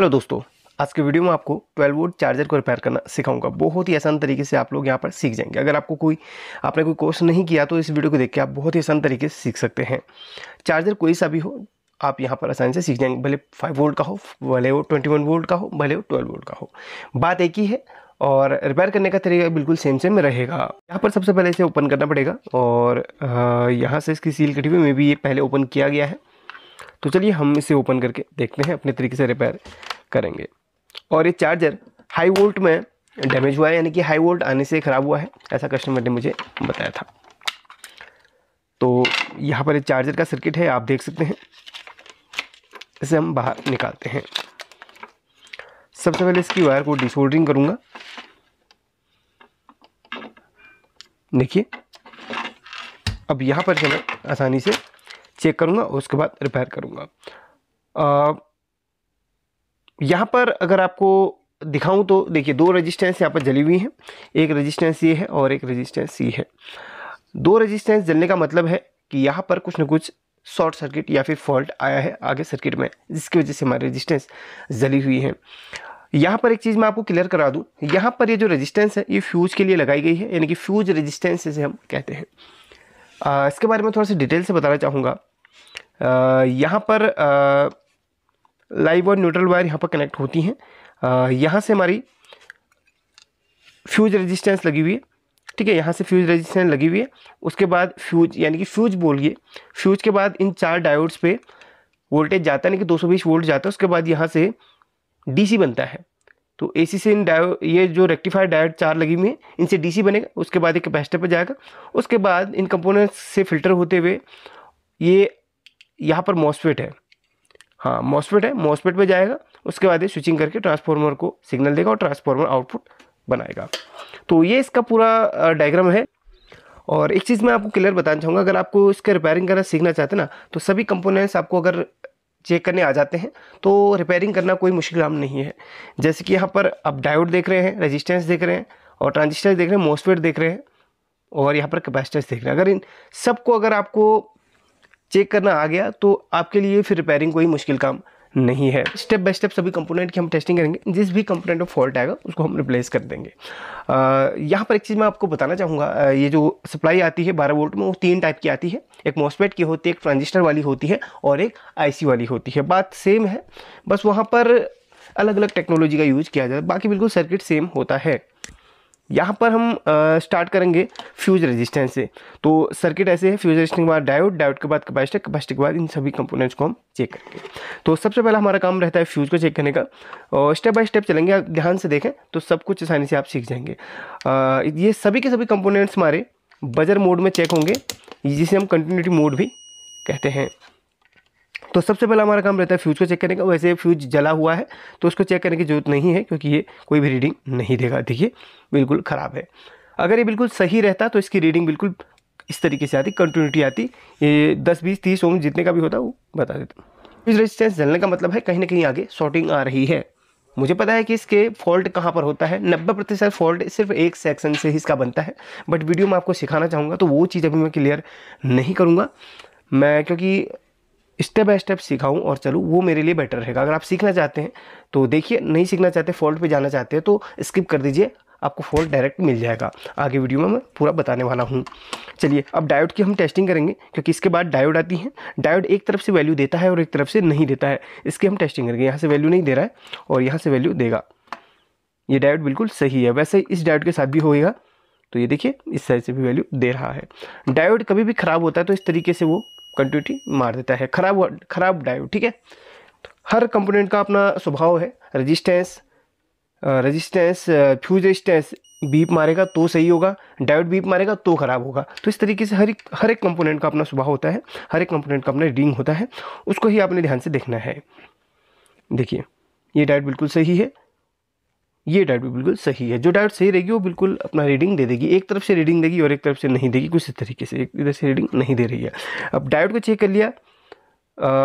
hello दोस्तों आज के वीडियो में आपको 12 वोल्ट चार्जर को रिपेयर करना सिखाऊंगा बहुत ही आसान तरीके से आप लोग यहाँ पर सीख जाएंगे अगर आपको कोई आपने कोई कोर्स नहीं किया तो इस वीडियो को देख के आप बहुत ही आसान तरीके से सीख सकते हैं चार्जर कोई सा भी हो आप यहाँ पर आसानी से सीख जाएंगे भले फाइव वोल्ट का हो भले वो ट्वेंटी वन वोल्ट का हो भले वो ट्वेल्व वोल्ट का हो बात एक ही है और रिपेयर करने का तरीका बिल्कुल सेम सेम रहेगा यहाँ पर सबसे पहले इसे ओपन करना पड़ेगा और यहाँ से इसकी सील कटी हुई में भी ये पहले ओपन किया गया है तो चलिए हम इसे ओपन करके देखते हैं अपने तरीके से रिपेयर करेंगे और ये चार्जर हाई वोल्ट में डैमेज हुआ है यानी कि हाई वोल्ट आने से ख़राब हुआ है ऐसा कस्टमर ने मुझे बताया था तो यहाँ पर एक चार्जर का सर्किट है आप देख सकते हैं इसे हम बाहर निकालते हैं सबसे पहले इसकी वायर को डिसोल्डरिंग करूँगा देखिए अब यहाँ पर मैं आसानी से चेक करूँगा उसके बाद रिपेयर करूँगा यहाँ पर अगर आपको दिखाऊं तो देखिए दो रेजिस्टेंस यहाँ पर जली हुई हैं एक रेजिस्टेंस ये है और एक रेजिस्टेंस ये है दो रेजिस्टेंस जलने का मतलब है कि यहाँ पर कुछ ना कुछ शॉर्ट सर्किट या फिर फॉल्ट आया है आगे सर्किट में जिसकी वजह से हमारे रेजिस्टेंस जली हुई है यहाँ पर एक चीज़ मैं आपको क्लियर करा दूँ यहाँ पर ये जो रेजिस्टेंस है ये फ्यूज के लिए लगाई गई है यानी कि फ्यूज रेजिस्टेंस जिसे हम कहते हैं इसके बारे में थोड़ा सा डिटेल से बताना चाहूँगा यहाँ पर आ, लाइव और न्यूट्रल वायर यहाँ पर कनेक्ट होती हैं यहाँ से हमारी फ्यूज रेजिस्टेंस लगी हुई है ठीक है यहाँ से फ्यूज रेजिस्टेंस लगी हुई है उसके बाद फ्यूज यानी कि फ्यूज बोलिए फ्यूज के बाद इन चार डायोड्स पे वोल्टेज जाता है यानी कि 220 वोल्ट जाता है उसके बाद यहाँ से डीसी बनता है तो एसी से इन डायो ये जो रेक्टिफायर डायोड चार लगी हुई है इनसे डीसी बनेगा उसके बाद एक कैपेसिटर पर जाएगा उसके बाद इन कंपोनेंट्स से फिल्टर होते हुए ये यहाँ पर मॉसफेट है हाँ मॉसफेट है मॉसफेट पे जाएगा उसके बाद ये स्विचिंग करके ट्रांसफार्मर को सिग्नल देगा और ट्रांसफार्मर आउटपुट बनाएगा तो ये इसका पूरा डायग्राम है और एक चीज़ मैं आपको क्लियर बताना चाहूँगा अगर आपको इसका रिपेयरिंग करना सीखना चाहते ना तो सभी कंपोनेंट्स आपको अगर चेक करने आ जाते हैं तो रिपेयरिंग करना कोई मुश्किल काम नहीं है जैसे कि यहाँ पर आप डायोड देख रहे हैं रेजिस्टेंस देख रहे हैं और ट्रांजिस्टर देख रहे हैं मोसफेट देख रहे हैं और यहाँ पर कैपेसिटर्स देख रहे हैं अगर इन सबको अगर आपको चेक करना आ गया तो आपके लिए फिर रिपेयरिंग कोई मुश्किल काम नहीं है स्टेप बाय स्टेप सभी कंपोनेंट की हम टेस्टिंग करेंगे जिस भी कंपोनेंट में फॉल्ट आएगा उसको हम रिप्लेस कर देंगे यहाँ पर एक चीज़ मैं आपको बताना चाहूँगा ये जो सप्लाई आती है बारह वोल्ट में वो तीन टाइप की आती है एक मॉसपेट की होती है एक ट्रांजिस्टर वाली होती है और एक आईसी वाली होती है बात सेम है बस वहाँ पर अलग अलग टेक्नोलॉजी का यूज़ किया जाता है बाकी बिल्कुल सर्किट सेम होता है यहाँ पर हम स्टार्ट करेंगे फ्यूज रेजिस्टेंस से तो सर्किट ऐसे है फ्यूज रेजिस्टेंस के बाद डायोड डायोड के बाद कैपेसिटर कैपेसिटर के बाद इन सभी कंपोनेंट्स को हम चेक करेंगे तो सबसे पहला हमारा काम रहता है फ्यूज को चेक करने का और स्टेप बाय स्टेप चलेंगे आप ध्यान से देखें तो सब कुछ आसानी से आप सीख जाएंगे आ, ये सभी के सभी कंपोनेंट्स हमारे बजर मोड में चेक होंगे जिसे हम कंटिन्यूटी मोड भी कहते हैं तो सबसे पहला हमारा काम रहता है फ्यूज को चेक करने का वैसे फ्यूज जला हुआ है तो उसको चेक करने की जरूरत नहीं है क्योंकि ये कोई भी रीडिंग नहीं देगा देखिए बिल्कुल ख़राब है अगर ये बिल्कुल सही रहता तो इसकी रीडिंग बिल्कुल इस तरीके से आती कंटिन्यूटी आती ये दस बीस तीस ओम जितने का भी होता वो बता देता फ्यूज रजिस्टेंस जलने का मतलब है कहीं ना कहीं आगे शॉर्टिंग आ रही है मुझे पता है कि इसके फॉल्ट कहाँ पर होता है नब्बे प्रतिशत फॉल्ट सिर्फ एक सेक्शन से ही इसका बनता है बट वीडियो में आपको सिखाना चाहूँगा तो वो चीज़ अभी मैं क्लियर नहीं करूँगा मैं क्योंकि स्टेप बाय स्टेप सिखाऊँ और चलूँ वो मेरे लिए बेटर रहेगा अगर आप सीखना चाहते हैं तो देखिए नहीं सीखना चाहते फॉल्ट पे जाना चाहते हैं तो स्किप कर दीजिए आपको फॉल्ट डायरेक्ट मिल जाएगा आगे वीडियो में मैं पूरा बताने वाला हूँ चलिए अब डायोड की हम टेस्टिंग करेंगे क्योंकि इसके बाद डायोड आती है डायोड एक तरफ से वैल्यू देता है और एक तरफ से नहीं देता है इसकी हम टेस्टिंग करेंगे यहाँ से वैल्यू नहीं दे रहा है और यहाँ से वैल्यू देगा ये डायोड बिल्कुल सही है वैसे इस डायोड के साथ भी होएगा तो ये देखिए इस साइड से भी वैल्यू दे रहा है डायोड कभी भी ख़राब होता है तो इस तरीके से वो कंटिन्यूटी मार देता है खराब खराब डायोड ठीक है तो हर कंपोनेंट का अपना स्वभाव है resistance resistance fuse resistance beep मारेगा तो सही होगा डायोड बीप मारेगा तो ख़राब होगा तो इस तरीके से हर एक हर एक कंपोनेंट का अपना स्वभाव होता है हर एक कंपोनेंट का अपना रीडिंग होता है उसको ही आपने ध्यान से देखना है देखिए ये डायोड बिल्कुल सही है ये डाइट भी बिल्कुल सही है जो डाइट सही रहेगी वो बिल्कुल अपना रीडिंग दे देगी एक तरफ से रीडिंग देगी और एक तरफ से नहीं देगी कुछ इस तरीके से एक इधर से रीडिंग नहीं दे रही है अब डाइट को चेक कर लिया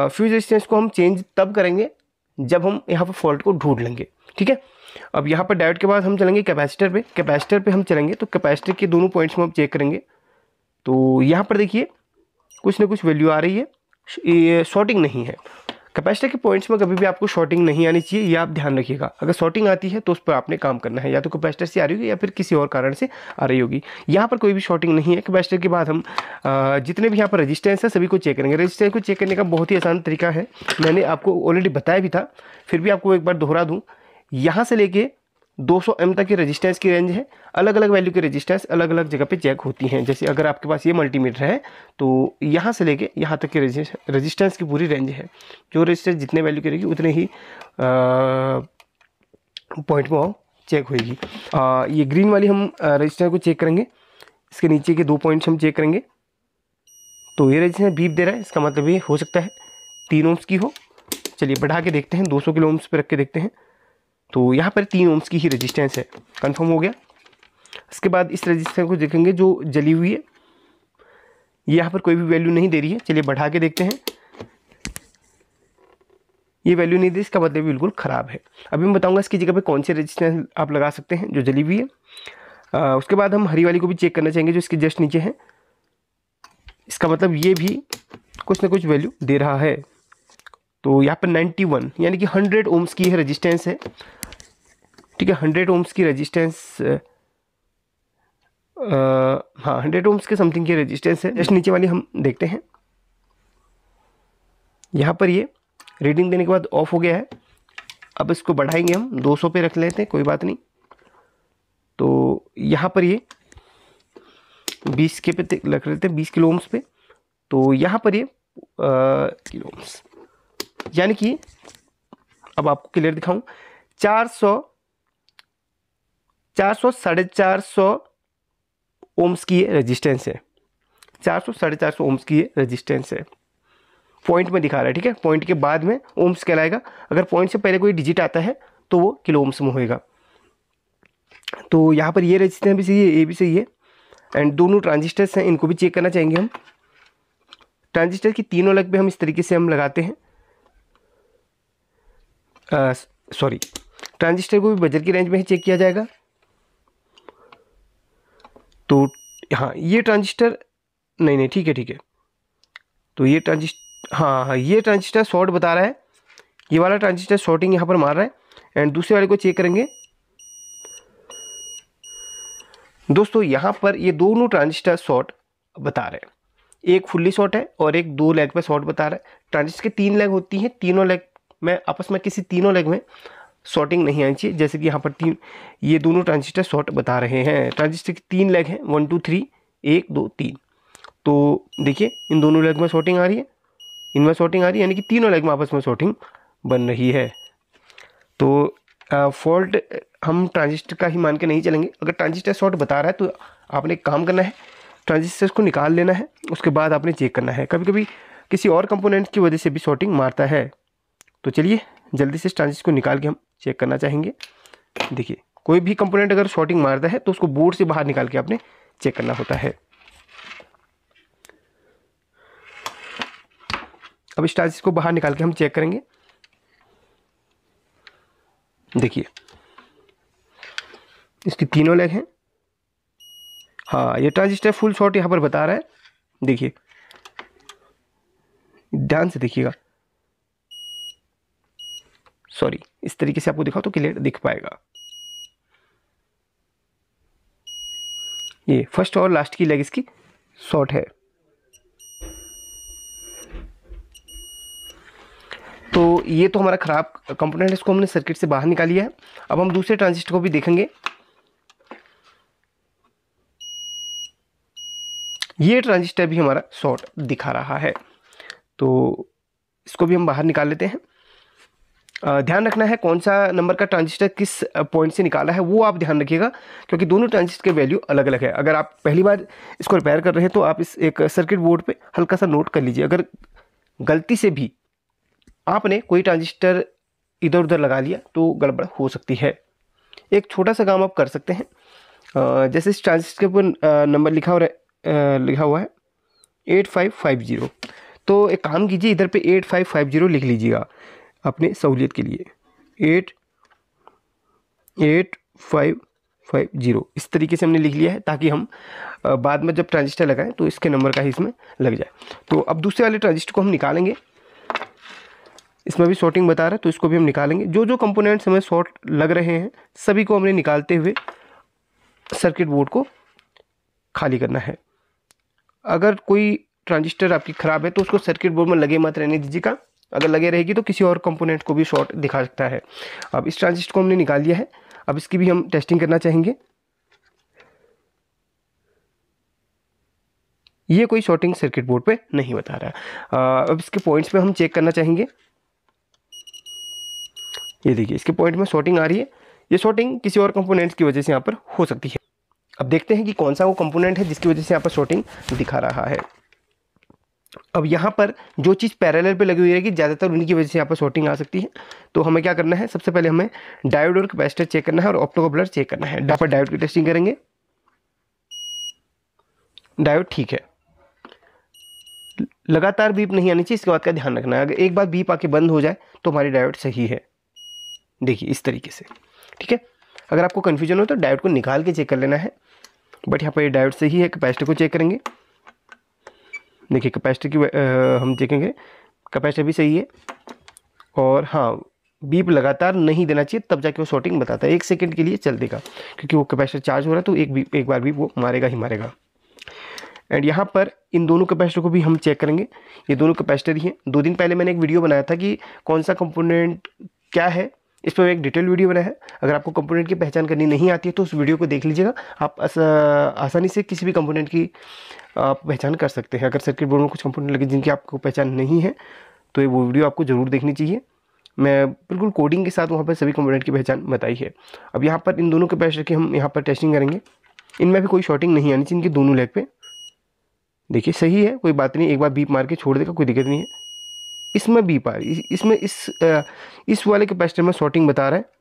फ्यूज रेजिस्टेंस को हम चेंज तब करेंगे जब हम यहाँ पर फॉल्ट को ढूंढ लेंगे ठीक है अब यहाँ पर डायोड के बाद हम चलेंगे कैपेसिटर पे कैपेसिटर पे हम चलेंगे तो कैपेसिटर के दोनों पॉइंट्स में हम चेक करेंगे तो यहाँ पर देखिए कुछ ना कुछ वैल्यू आ रही है शॉर्टिंग नहीं है कैपेसिटर के पॉइंट्स में कभी भी आपको शॉर्टिंग नहीं आनी चाहिए यह आप ध्यान रखिएगा अगर शॉर्टिंग आती है तो उस पर आपने काम करना है या तो कैपेसिटर से आ रही होगी या फिर किसी और कारण से आ रही होगी यहाँ पर कोई भी शॉर्टिंग नहीं है कैपेसिटर के बाद हम जितने भी यहाँ पर रजिस्टेंस है सभी को चेक करेंगे रजिस्टेंस को चेक करने का बहुत ही आसान तरीका है मैंने आपको ऑलरेडी बताया भी था फिर भी आपको एक बार दोहरा दूँ यहाँ से लेके 200 एम तक की रेजिस्टेंस की रेंज है अलग अलग वैल्यू की रेजिस्टेंस अलग अलग जगह पे चेक होती हैं जैसे अगर आपके पास ये मल्टीमीटर है तो यहाँ से लेके यहाँ तक की रेजिस्टेंस की पूरी रेंज है जो रेजिस्टेंस जितने वैल्यू की रहेगी उतने ही पॉइंट में चेक होगी ये ग्रीन वाली हम रजिस्टर को चेक करेंगे इसके नीचे के दो पॉइंट्स हम चेक करेंगे तो ये रजिस्टर बीप दे रहा है इसका मतलब ये हो सकता है तीन ओम्स की हो चलिए बढ़ा के देखते हैं दो किलो ओम्स पर रख के देखते हैं तो यहाँ पर तीन ओम्स की ही रजिस्टेंस है कंफर्म हो गया इसके बाद इस रजिस्टेंस को देखेंगे जो जली हुई है ये यहाँ पर कोई भी वैल्यू नहीं दे रही है चलिए बढ़ा के देखते हैं ये वैल्यू नहीं दे इसका मतलब बिल्कुल ख़राब है अभी मैं बताऊंगा इसकी जगह पे कौन से रजिस्टेंस आप लगा सकते हैं जो जली हुई है आ, उसके बाद हम हरी वाली को भी चेक करना चाहेंगे जो इसके जस्ट नीचे है इसका मतलब ये भी कुछ ना कुछ वैल्यू दे रहा है तो यहाँ पर 91 यानी कि 100 ओम्स की है रेजिस्टेंस है ठीक है हंड्रेड ओम्स की रेजिस्टेंस हाँ हंड्रेड ओम्स के समथिंग की रेजिस्टेंस है जस्ट नीचे वाली हम देखते हैं यहाँ पर ये रीडिंग देने के बाद ऑफ हो गया है अब इसको बढ़ाएंगे हम 200 पे रख लेते हैं कोई बात नहीं तो यहाँ पर ये 20 के पे रख लेते हैं 20 किलो ओम्स पे तो यहाँ पर ये किलो ओम्स यानी कि अब आपको क्लियर दिखाऊं 400 चार सौ साढ़े चार सौ ओम्स की रेजिस्टेंस है चार सौ साढ़े चार सौ ओम्स की रेजिस्टेंस है पॉइंट में दिखा रहा है ठीक है पॉइंट के बाद में ओम्स कहलाएगा अगर पॉइंट से पहले कोई डिजिट आता है तो वो किलो ओम्स में होएगा तो यहाँ पर ये रेजिस्टेंस भी सही है ये भी सही है एंड दोनों ट्रांजिस्टर्स हैं इनको भी चेक करना चाहेंगे हम ट्रांजिस्टर की तीनों लग पे हम इस तरीके से हम लगाते हैं सॉरी ट्रांजिस्टर को भी बजट की रेंज में ही चेक किया जाएगा तो हाँ ये ट्रांजिस्टर नहीं नहीं ठीक है ठीक है तो ये ट्रांजिस्ट हाँ हाँ ये ट्रांजिस्टर शॉर्ट बता रहा है ये वाला ट्रांजिस्टर शॉर्टिंग यहाँ पर मार रहा है एंड दूसरे वाले को चेक करेंगे दोस्तों यहाँ पर ये दोनों ट्रांजिस्टर शॉर्ट बता रहे हैं एक फुल्ली शॉर्ट है और एक दो लेग पर शॉर्ट बता रहा है ट्रांजिस्टर के तीन लेग होती हैं तीनों लेग में आपस में किसी तीनों लेग में शॉर्टिंग नहीं आनी चाहिए जैसे कि यहाँ पर तीन ये दोनों ट्रांजिस्टर शॉर्ट बता रहे हैं ट्रांजिस्टर की तीन लेग हैं वन टू थ्री एक दो तीन तो देखिए इन दोनों लेग में शॉर्टिंग आ रही है इनमें शॉर्टिंग आ रही है यानी कि तीनों लेग में आपस में शॉर्टिंग बन रही है तो फॉल्ट हम ट्रांजिस्टर का ही मान के नहीं चलेंगे अगर ट्रांजिस्टर शॉर्ट बता रहा है तो आपने काम करना है ट्रांजिस्टर को निकाल लेना है उसके बाद आपने चेक करना है कभी कभी किसी और कंपोनेंट की वजह से भी शॉर्टिंग मारता है तो चलिए जल्दी से इस ट्रांजिस्टर को निकाल के हम चेक करना चाहेंगे देखिए कोई भी कंपोनेंट अगर शॉर्टिंग मारता है तो उसको बोर्ड से बाहर निकाल के आपने चेक करना होता है अब स्टार्च को बाहर निकाल के हम चेक करेंगे देखिए इसकी तीनों लेग हैं हाँ ये ट्रांजिस्टर फुल शॉर्ट यहाँ पर बता रहा है देखिए ध्यान से देखिएगा सॉरी इस तरीके से आपको दिखाओ तो क्लियर दिख पाएगा ये फर्स्ट और लास्ट की लेग इसकी शॉर्ट है तो ये तो हमारा ख़राब कंपोनेंट है इसको हमने सर्किट से बाहर निकाली है अब हम दूसरे ट्रांजिस्टर को भी देखेंगे ये ट्रांजिस्टर भी हमारा शॉर्ट दिखा रहा है तो इसको भी हम बाहर निकाल लेते हैं ध्यान रखना है कौन सा नंबर का ट्रांजिस्टर किस पॉइंट से निकाला है वो आप ध्यान रखिएगा क्योंकि दोनों ट्रांजिस्टर के वैल्यू अलग अलग है अगर आप पहली बार इसको रिपेयर कर रहे हैं तो आप इस एक सर्किट बोर्ड पर हल्का सा नोट कर लीजिए अगर गलती से भी आपने कोई ट्रांजिस्टर इधर उधर लगा लिया तो गड़बड़ हो सकती है एक छोटा सा काम आप कर सकते हैं जैसे इस ट्रांजिस्टर के ऊपर नंबर लिखा हो रहा लिखा हुआ है एट फाइव फाइव जीरो तो एक काम कीजिए इधर पर एट फाइव फाइव जीरो लिख लीजिएगा अपने सहूलियत के लिए eight eight five five zero इस तरीके से हमने लिख लिया है ताकि हम बाद में जब ट्रांजिस्टर लगाएं तो इसके नंबर का ही इसमें लग जाए तो अब दूसरे वाले ट्रांजिस्टर को हम निकालेंगे इसमें भी शॉर्टिंग बता रहा है तो इसको भी हम निकालेंगे जो जो कंपोनेंट्स हमें शॉर्ट लग रहे हैं सभी को हमने निकालते हुए सर्किट बोर्ड को खाली करना है अगर कोई ट्रांजिस्टर आपकी ख़राब है तो उसको सर्किट बोर्ड में लगे मत रहने दीजिएगा अगर लगे रहेगी तो किसी और कंपोनेंट को भी शॉर्ट दिखा सकता है अब इस ट्रांजिस्टर को हमने निकाल लिया है अब इसकी भी हम टेस्टिंग करना चाहेंगे ये कोई शॉर्टिंग सर्किट बोर्ड पे नहीं बता रहा अब इसके पॉइंट्स पे हम चेक करना चाहेंगे ये देखिए इसके पॉइंट में शॉर्टिंग आ रही है ये शॉर्टिंग किसी और कंपोनेंट्स की वजह से यहाँ पर हो सकती है अब देखते हैं कि कौन सा वो कंपोनेंट है जिसकी वजह से यहाँ पर शॉर्टिंग दिखा रहा है अब यहाँ पर जो चीज़ पैरेलल पे लगी हुई रहेगी ज़्यादातर उन्हीं की वजह से यहाँ पर शॉर्टिंग आ सकती है तो हमें क्या करना है सबसे पहले हमें डायोड और कैपेसिटर चेक करना है और ऑप्टो कपलर चेक करना है यहाँ डायोड की टेस्टिंग करेंगे डायोड ठीक है लगातार बीप नहीं आनी चाहिए इसके बाद का ध्यान रखना है अगर एक बार बीप आके बंद हो जाए तो हमारी डायोड सही है देखिए इस तरीके से ठीक है अगर आपको कन्फ्यूजन हो तो डायोड को निकाल के चेक कर लेना है बट यहाँ पर डायोड सही है कैपेसिटर को चेक करेंगे देखिए कैपेसिटी की आ, हम देखेंगे कैपेसिटी भी सही है और हाँ बीप लगातार नहीं देना चाहिए तब जाके वो शॉर्टिंग बताता है एक सेकंड के लिए चल देगा क्योंकि वो कैपेसिटर चार्ज हो रहा है तो एक बीप एक बार भी वो मारेगा ही मारेगा एंड यहाँ पर इन दोनों कैपेसिटर को भी हम चेक करेंगे ये दोनों कैपेसिटर ही हैं दो दिन पहले मैंने एक वीडियो बनाया था कि कौन सा कंपोनेंट क्या है इस पर एक डिटेल वीडियो बनाया है अगर आपको कंपोनेंट की पहचान करनी नहीं आती है तो उस वीडियो को देख लीजिएगा आप आसानी से किसी भी कंपोनेंट की आप पहचान कर सकते हैं अगर सर्किट बोर्ड में कुछ कंपोनेंट लगे जिनकी आपको पहचान नहीं है तो ये वो वीडियो आपको ज़रूर देखनी चाहिए मैं बिल्कुल कोडिंग के साथ वहाँ पर सभी कंपोनेंट की पहचान बताई है अब यहाँ पर इन दोनों के पैस रखे हम यहाँ पर टेस्टिंग करेंगे इनमें भी कोई शॉर्टिंग नहीं आनी चाहिए इनके दोनों लेग पे देखिए सही है कोई बात नहीं एक बार बीप मार के छोड़ देगा कोई दिक्कत नहीं है इसमें बी पाई इसमें इस इस वाले कैपेसिटर में शॉर्टिंग बता रहा है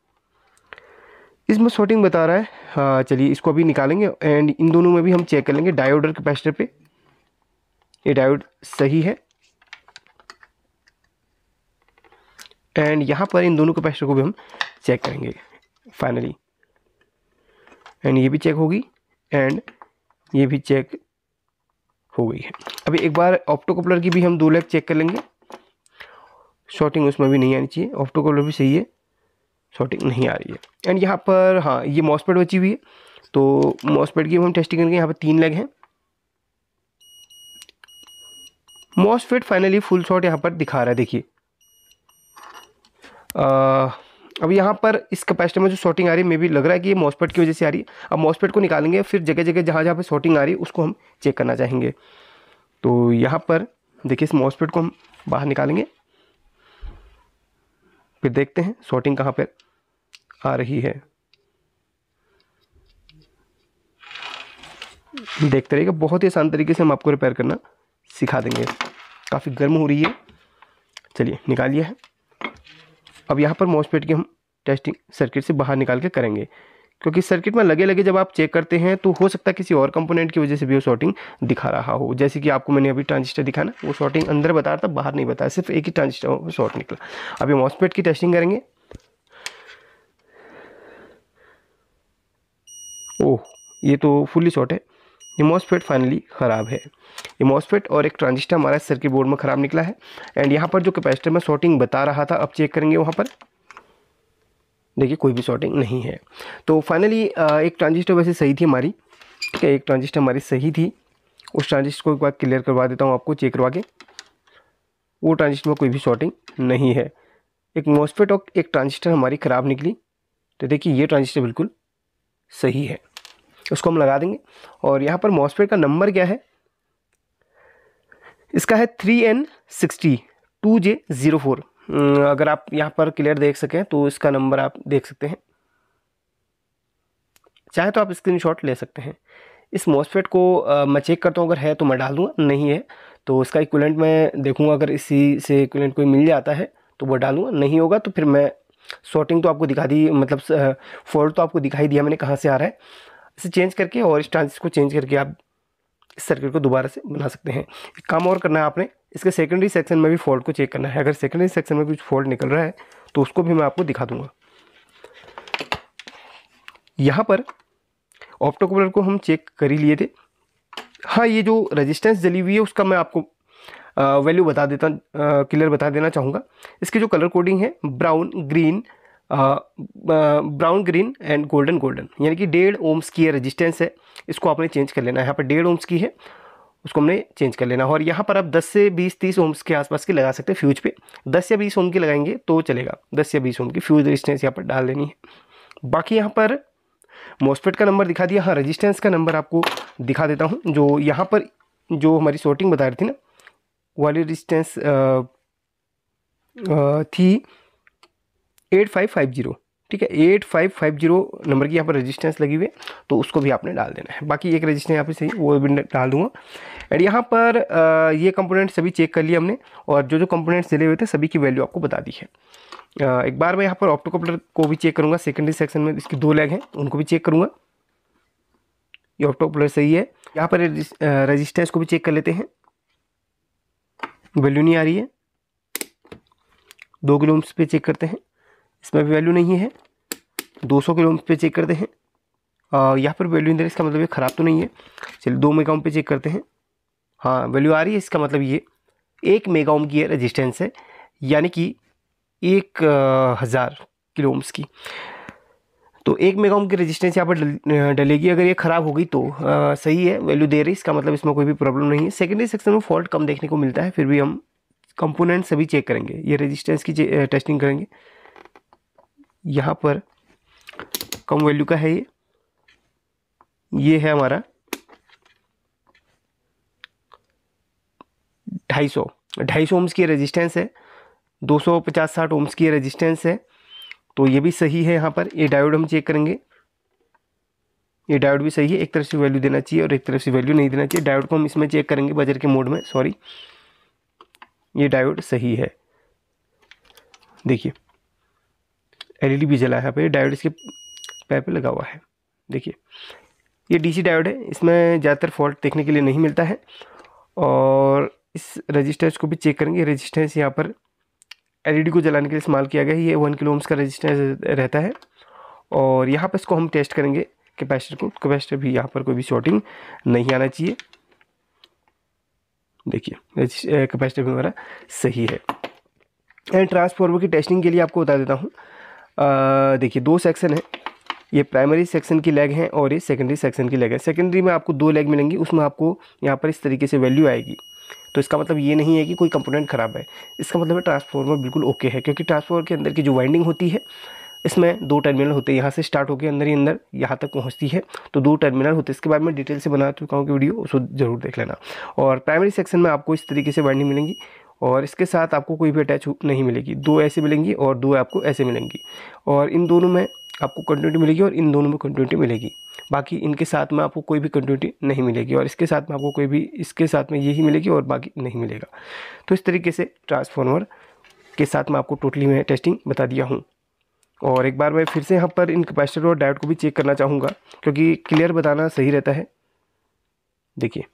इसमें शॉर्टिंग बता रहा है हाँ चलिए इसको अभी निकालेंगे एंड इन दोनों में भी हम चेक कर लेंगे डायोड और कैपेसिटर पे ये डायोड सही है एंड यहाँ पर इन दोनों कैपेसिटर को भी हम चेक करेंगे फाइनली एंड ये भी चेक होगी एंड ये भी चेक हो गई है अभी एक बार ऑप्टो कपलर की भी हम दो लैब चेक कर लेंगे शॉर्टिंग उसमें भी नहीं आनी चाहिए कॉलर भी सही है शॉर्टिंग नहीं आ रही है एंड यहाँ पर हाँ ये मॉसपेड बची हुई है तो मॉसपेड की हम टेस्टिंग करेंगे यहाँ पर तीन लेग हैं मॉसपेड फाइनली फुल शॉट यहाँ पर दिखा रहा है देखिए अब यहाँ पर इस कैपेसिटर में जो शॉटिंग आ रही है मे भी लग रहा है कि ये मॉसपेड की वजह से आ रही है अब मॉसपेड को निकालेंगे फिर जगह जगह जहाँ जहाँ पर शॉटिंग आ रही है उसको हम चेक करना चाहेंगे तो यहाँ पर देखिए इस मॉसपेड को हम बाहर निकालेंगे फिर देखते हैं सॉर्टिंग कहाँ पर आ रही है देखते रहिएगा बहुत ही आसान तरीके से हम आपको रिपेयर करना सिखा देंगे काफ़ी गर्म हो रही है चलिए निकालिए है अब यहाँ पर मॉसपेट की हम टेस्टिंग सर्किट से बाहर निकाल के करेंगे क्योंकि सर्किट में लगे लगे जब आप चेक करते हैं तो हो सकता है किसी और कंपोनेंट की वजह से भी वो शॉर्टिंग दिखा रहा हो जैसे कि आपको मैंने अभी ट्रांजिस्टर दिखा ना वो शॉर्टिंग अंदर बता रहा था बाहर नहीं बताया सिर्फ एक ही ट्रांजिस्टर शॉर्ट निकला अभी मॉस्पेट की टेस्टिंग करेंगे ओह ये तो फुल्ली शॉर्ट है ये फाइनली ख़राब है ये मॉसफेट और एक ट्रांजिस्टर हमारा सर्किट बोर्ड में ख़राब निकला है एंड यहाँ पर जो कैपेसिटर में शॉर्टिंग बता रहा था अब चेक करेंगे वहाँ पर देखिए कोई भी शॉर्टिंग नहीं है तो फाइनली एक ट्रांजिस्टर वैसे सही थी हमारी ठीक है एक ट्रांजिस्टर हमारी सही थी उस ट्रांजिस्टर को एक बार क्लियर करवा देता हूँ आपको चेक करवा के वो ट्रांजिस्टर में कोई भी शॉर्टिंग नहीं है एक मॉस्फेट और एक ट्रांजिस्टर हमारी ख़राब निकली तो देखिए ये ट्रांजिस्टर बिल्कुल सही है उसको हम लगा देंगे और यहाँ पर मॉसफेट का नंबर क्या है इसका है three N sixty two J zero four हम्म, अगर आप यहाँ पर क्लियर देख सकें तो इसका नंबर आप देख सकते हैं चाहे तो आप स्क्रीनशॉट ले सकते हैं इस मॉसफेट को मैं चेक करता हूँ अगर है तो मैं डाल दूँगा नहीं है तो इसका इक्वलेंट मैं देखूँगा अगर इसी से इक्वलेंट कोई मिल जाता है तो वो डालूँगा नहीं होगा तो फिर मैं शॉर्टिंग तो आपको दिखा दी मतलब फॉल्ट तो आपको दिखाई दिया मैंने कहाँ से आ रहा है इसे चेंज करके और इस ट्रांसिस को चेंज करके आप इस सर्किट को दोबारा से बना सकते हैं एक काम और करना है आपने इसके सेकेंडरी सेक्शन में भी फॉल्ट को चेक करना है अगर सेकेंडरी सेक्शन में कुछ फॉल्ट निकल रहा है तो उसको भी मैं आपको दिखा दूंगा यहाँ पर ऑप्टोकोलर को हम चेक कर ही लिए थे हाँ ये जो रेजिस्टेंस जली हुई है उसका मैं आपको वैल्यू बता देता क्लियर बता देना चाहूँगा इसकी जो कलर कोडिंग है brown green brown green and golden golden यानी कि डेढ़ ओम्स की रेजिस्टेंस है इसको आपने चेंज कर लेना है यहाँ पर डेढ़ ओम्स की है उसको हमने चेंज कर लेना और यहाँ पर आप 10 से 20 30 ओम्स के आसपास की लगा सकते हैं फ्यूज पे 10 या 20 ओम की लगाएंगे तो चलेगा 10 या 20 ओम की फ्यूज रेजिस्टेंस यहाँ पर डाल देनी है बाकी यहाँ पर मोस्फेट का नंबर दिखा दिया हाँ रजिस्टेंस का नंबर आपको दिखा देता हूँ जो यहाँ पर जो हमारी शॉर्टिंग बता रही थी ना वाली रजिस्टेंस थी एट फाइव फाइव जीरो ठीक है eight five five zero number की यहाँ पर रेजिस्टेंस लगी हुई है तो उसको भी आपने डाल देना है बाकी एक रजिस्टेंस यहाँ पर सही वो भी डाल दूंगा एंड यहाँ पर आ, ये कंपोनेंट सभी चेक कर लिए हमने और जो जो कंपोनेंट्स दिले हुए थे सभी की वैल्यू आपको बता दी है आ, एक बार मैं यहाँ पर ऑप्टोकपलर को भी चेक करूँगा सेकेंडरी सेक्शन में इसकी दो लैग हैं उनको भी चेक करूँगा ये ऑप्टोकपलर सही है यहाँ पर रजिस्टेंस को भी चेक कर लेते हैं वैल्यू नहीं आ रही है दो किलोम्स पे चेक करते हैं इसमें भी वैल्यू नहीं है 200 किलो पे चेक करते हैं यहाँ पर वैल्यू इंडेक्स इसका मतलब ये ख़राब तो नहीं है चलिए दो मेगा ओम पे चेक करते हैं हाँ वैल्यू आ रही है इसका मतलब ये एक मेगा ओम की रजिस्टेंस है यानी कि एक हज़ार किलो ओम्स की तो एक मेगा ओम की रजिस्टेंस यहाँ पर डलेगी अगर ये ख़राब होगी तो आ, सही है वैल्यू दे रही इसका मतलब इसमें कोई भी प्रॉब्लम नहीं है सेकेंडरी सेक्शन में फॉल्ट कम देखने को मिलता है फिर भी हम कंपोनेंट सभी चेक करेंगे ये रेजिस्टेंस की टेस्टिंग करेंगे यहाँ पर कम वैल्यू का है ये ये है हमारा ढाई सौ ढाई सौ ओम्स की रेजिस्टेंस है दो सौ पचास साठ ओम्स की रेजिस्टेंस है तो ये भी सही है यहाँ पर ये डायोड हम चेक करेंगे ये डायोड भी सही है एक तरफ से वैल्यू देना चाहिए और एक तरफ से वैल्यू नहीं देना चाहिए डायोड को हम इसमें चेक करेंगे बजर के मोड में सॉरी ये डायोड सही है देखिए एलईडी भी जला है यहाँ पर डायोड इसके पैर पे लगा हुआ है देखिए ये डीसी डायोड है इसमें ज़्यादातर फॉल्ट देखने के लिए नहीं मिलता है और इस रजिस्टर्स को भी चेक करेंगे रजिस्टेंस यहाँ पर एलईडी को जलाने के लिए इस्तेमाल किया गया है ये वन किलो ओम्स का रजिस्टेंस रहता है और यहाँ पर इसको हम टेस्ट करेंगे कैपेसिटर को कैपेसिटर भी यहाँ पर कोई भी शॉर्टिंग नहीं आना चाहिए देखिए कैपेसिटर भी हमारा सही है एंड ट्रांसफार्मर की टेस्टिंग के लिए आपको बता देता हूँ देखिए दो सेक्शन है ये प्राइमरी सेक्शन की लेग है और ये सेकेंडरी सेक्शन की लेग है सेकेंडरी में आपको दो लेग मिलेंगी उसमें आपको यहाँ पर इस तरीके से वैल्यू आएगी तो इसका मतलब ये नहीं है कि कोई कंपोनेंट ख़राब है इसका मतलब है ट्रांसफार्मर बिल्कुल ओके है क्योंकि ट्रांसफार्मर के अंदर की जो वाइंडिंग होती है इसमें दो टर्मिनल होते हैं यहाँ से स्टार्ट होकर अंदर ही अंदर यहाँ तक पहुँचती है तो दो टर्मिनल होते हैं इसके बाद में डिटेल से बना चुका हूँ कि वीडियो उसको ज़रूर देख लेना और प्राइमरी सेक्शन में आपको इस तरीके से वाइंडिंग मिलेंगी और इसके साथ आपको कोई भी अटैच नहीं मिलेगी दो ऐसे मिलेंगी और दो आपको ऐसे मिलेंगी और इन दोनों में आपको कंटिन्यूटी मिलेगी और इन दोनों में कंटिन्यूटी मिलेगी बाकी इनके साथ में आपको कोई भी कंटिन्यूटी नहीं मिलेगी और इसके साथ में आपको कोई भी इसके साथ में यही मिलेगी और बाकी नहीं मिलेगा तो इस तरीके से ट्रांसफॉर्मर के साथ में आपको टोटली मैं टेस्टिंग बता दिया हूँ और एक बार मैं फिर से यहाँ पर इन कैपेसिटर और डायोड को भी चेक करना चाहूँगा क्योंकि क्लियर बताना सही रहता है देखिए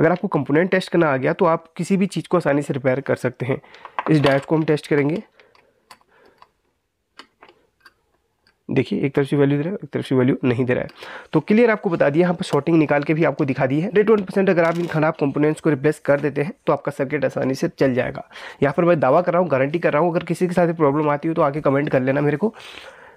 अगर आपको कंपोनेंट टेस्ट करना आ गया तो आप किसी भी चीज़ को आसानी से रिपेयर कर सकते हैं इस डायट को हम टेस्ट करेंगे देखिए एक तरफ से वैल्यू दे रहा है एक तरफ से वैल्यू नहीं दे रहा है तो क्लियर आपको बता दिया यहाँ पर शॉर्टिंग निकाल के भी आपको दिखा दी है हंड्रेड वन परसेंट अगर आप इन खराब कंपोनेंट्स को रिप्लेस कर देते हैं तो आपका सर्किट आसानी से चल जाएगा यहाँ पर मैं दावा कर रहा हूँ गारंटी कर रहा हूँ अगर किसी के साथ प्रॉब्लम आती हो तो आगे कमेंट कर लेना मेरे को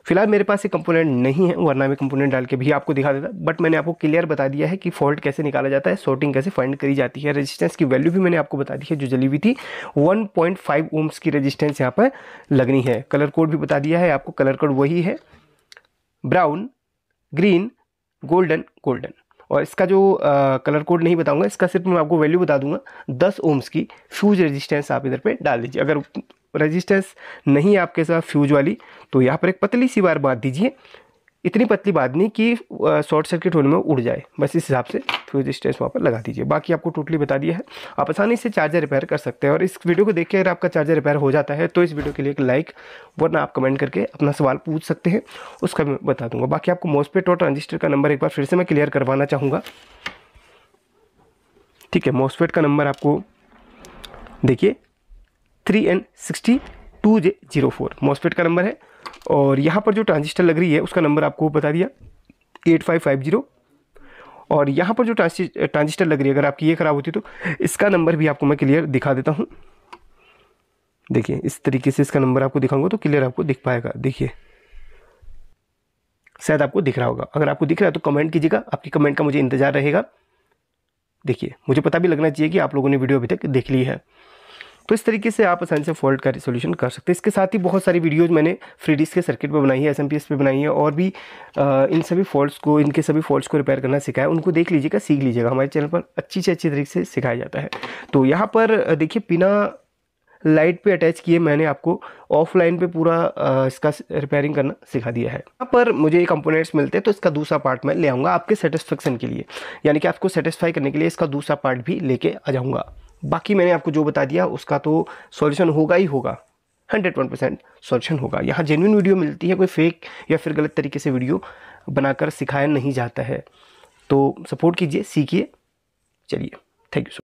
फिलहाल मेरे पास ये कंपोनेंट नहीं है वरना मैं कंपोनेंट डाल के भी आपको दिखा देता बट मैंने आपको क्लियर बता दिया है कि फॉल्ट कैसे निकाला जाता है सॉर्टिंग कैसे फाइंड करी जाती है रेजिस्टेंस की वैल्यू भी मैंने आपको बता दी है जो जली हुई थी 1.5 ओम्स की रजिस्टेंस यहाँ पर लगनी है कलर कोड भी बता दिया है आपको कलर कोड वही है ब्राउन ग्रीन गोल्डन गोल्डन और इसका जो आ, कलर कोड नहीं बताऊंगा इसका सिर्फ मैं आपको वैल्यू बता दूंगा 10 ओम्स की फ्यूज रेजिस्टेंस आप इधर पे डाल दीजिए अगर रजिस्टेंस नहीं है आपके साथ फ्यूज वाली तो यहाँ पर एक पतली सी वायर बांध दीजिए इतनी पतली नहीं कि शॉर्ट सर्किट होने में उड़ जाए बस इस हिसाब से फ्यूज स्टेस वहाँ पर लगा दीजिए बाकी आपको टोटली बता दिया है आप आसानी से चार्जर रिपेयर कर सकते हैं और इस वीडियो को देख के अगर आपका चार्जर रिपेयर हो जाता है तो इस वीडियो के लिए एक लाइक वरना आप कमेंट करके अपना सवाल पूछ सकते हैं उसका मैं बता दूंगा बाकी आपको मोस्पेट और ट्रांजिस्टर का नंबर एक बार फिर से मैं क्लियर करवाना चाहूँगा ठीक है मोस्फेट का नंबर आपको देखिए three N sixty two J zero four MOSFET का नंबर है और यहाँ पर जो ट्रांजिस्टर लग रही है उसका नंबर आपको बता दिया एट फाइव फाइव जीरो और यहाँ पर जो ट्रांजिस्टर लग रही है अगर आपकी ये ख़राब होती तो इसका नंबर भी आपको मैं क्लियर दिखा देता हूँ देखिए इस तरीके से इसका नंबर आपको दिखाऊंगा तो क्लियर आपको दिख पाएगा देखिए शायद आपको दिख रहा होगा अगर आपको दिख रहा है तो कमेंट कीजिएगा आपकी कमेंट का मुझे इंतजार रहेगा देखिए मुझे पता भी लगना चाहिए कि आप लोगों ने वीडियो अभी तक देख ली है तो इस तरीके से आप आसानी से फॉल्ट का रिसोल्यूशन कर सकते हैं इसके साथ ही बहुत सारी वीडियोज़ मैंने फ्री डिस्क के सर्किट पर बनाई है एस एम पे बनाई है और भी आ, इन सभी फॉल्ट्स को इनके सभी फॉल्ट्स को रिपेयर करना सिखाया उनको देख लीजिएगा सीख लीजिएगा हमारे चैनल पर अच्छी से अच्छी तरीके से सिखाया जाता है तो यहाँ पर देखिए बिना लाइट पे अटैच किए मैंने आपको ऑफलाइन पे पूरा इसका रिपेयरिंग करना सिखा दिया है यहाँ पर मुझे ये कंपोनेंट्स मिलते हैं तो इसका दूसरा पार्ट मैं ले आऊँगा आपके सेटिस्फेक्शन के लिए यानी कि आपको सेटिस्फाई करने के लिए इसका दूसरा पार्ट भी लेके आ जाऊँगा बाकी मैंने आपको जो बता दिया उसका तो सॉल्यूशन होगा ही होगा हंड्रेड वन परसेंट सॉल्यूशन होगा यहाँ जेन्यून वीडियो मिलती है कोई फेक या फिर गलत तरीके से वीडियो बनाकर सिखाया नहीं जाता है तो सपोर्ट कीजिए सीखिए चलिए थैंक यू सो